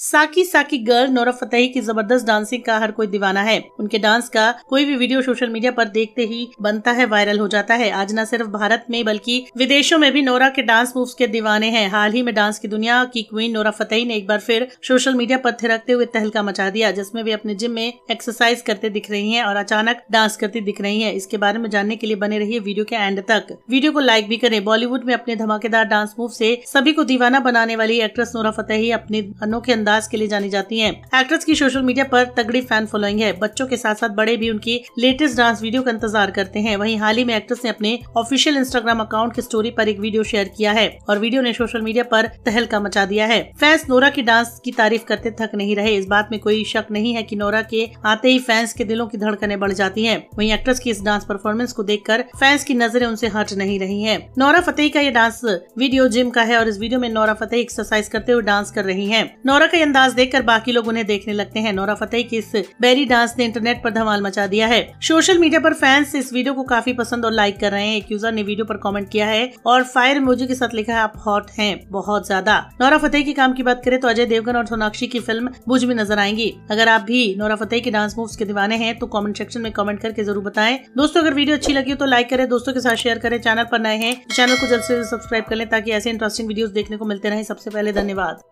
साकी साकी girl Nora Fatehi की जबरदस्त डांसिंग का हर कोई दीवाना है उनके डांस का कोई भी वीडियो सोशल मीडिया पर देखते ही बनता है वायरल हो जाता है आज न सिर्फ भारत में बल्कि विदेशों में भी नौरा के डांस मूव्स के दीवाने हैं हाल ही में डांस की दुनिया की क्वीन नौरा फतेही ने एक बार फिर सोशल मीडिया पर थिरकते हुए तहलका मचा दिया जिसमे वे अपने जिम में एक्सरसाइज करते दिख रही है और अचानक डांस करती दिख रही है इसके बारे में जानने के लिए बने रही वीडियो के एंड तक वीडियो को लाइक भी करे बॉलीवुड में अपने धमाकेदार डांस मूव ऐसी सभी को दीवाना बनाने वाली एक्ट्रेस नोरा फतेही अपने अनोखे अंदाज के लिए जानी जाती है एक्ट्रेस की सोशल मीडिया पर तगड़ी फैन फॉलोइंग है बच्चों के साथ साथ बड़े भी उनकी लेटेस्ट डांस वीडियो का इंतजार करते हैं वहीं हाल ही में एक्ट्रेस ने अपने ऑफिशियल इंस्टाग्राम अकाउंट की स्टोरी पर एक वीडियो शेयर किया है और वीडियो ने सोशल मीडिया पर तहलका मचा दिया है फैंस नोरा की डांस की तारीफ करते थक नहीं रहे इस बात में कोई शक नहीं है की नोरा के आते ही फैंस के दिलों की धड़कने बढ़ जाती है वही एक्ट्रेस की इस डांस परफॉर्मेंस को देखकर फैंस की नजरें उनसे हट नहीं रही है नौरा फतेही का ये डांस वीडियो जिम का है और इस वीडियो में नौरा फतेही एक्सरसाइज करते हुए डांस कर रही है नौरा का कई अंदाज देखकर बाकी लोग उन्हें देखने लगते हैं नोरा फतेही की इस बेरी डांस ने इंटरनेट पर धमाल मचा दिया है सोशल मीडिया पर फैंस इस वीडियो को काफी पसंद और लाइक कर रहे हैं एक यूजर ने वीडियो पर कमेंट किया है और फायर इमोजी के साथ लिखा है आप हॉट हैं बहुत ज्यादा नोरा फतेह के काम की बात करें तो अजय देवगन और सोनाक्षी की फिल्म बुझ में नजर आएंगी अगर आप भी नोरा फतेह के डांस मूव्स के दीवाने हैं तो कॉमेंट सेक्शन में कॉमेंट करके जरूर बताए दोस्तों अगर वीडियो अच्छी लगी हो तो लाइक करें दोस्तों के साथ शेयर करें चैनल पर नए हैं तो चैनल को जल्द से जल्द सब्सक्राइब कर लें ताकि ऐसे इंटरेस्टिंग वीडियो देखने को मिलते रहे सबसे पहले धन्यवाद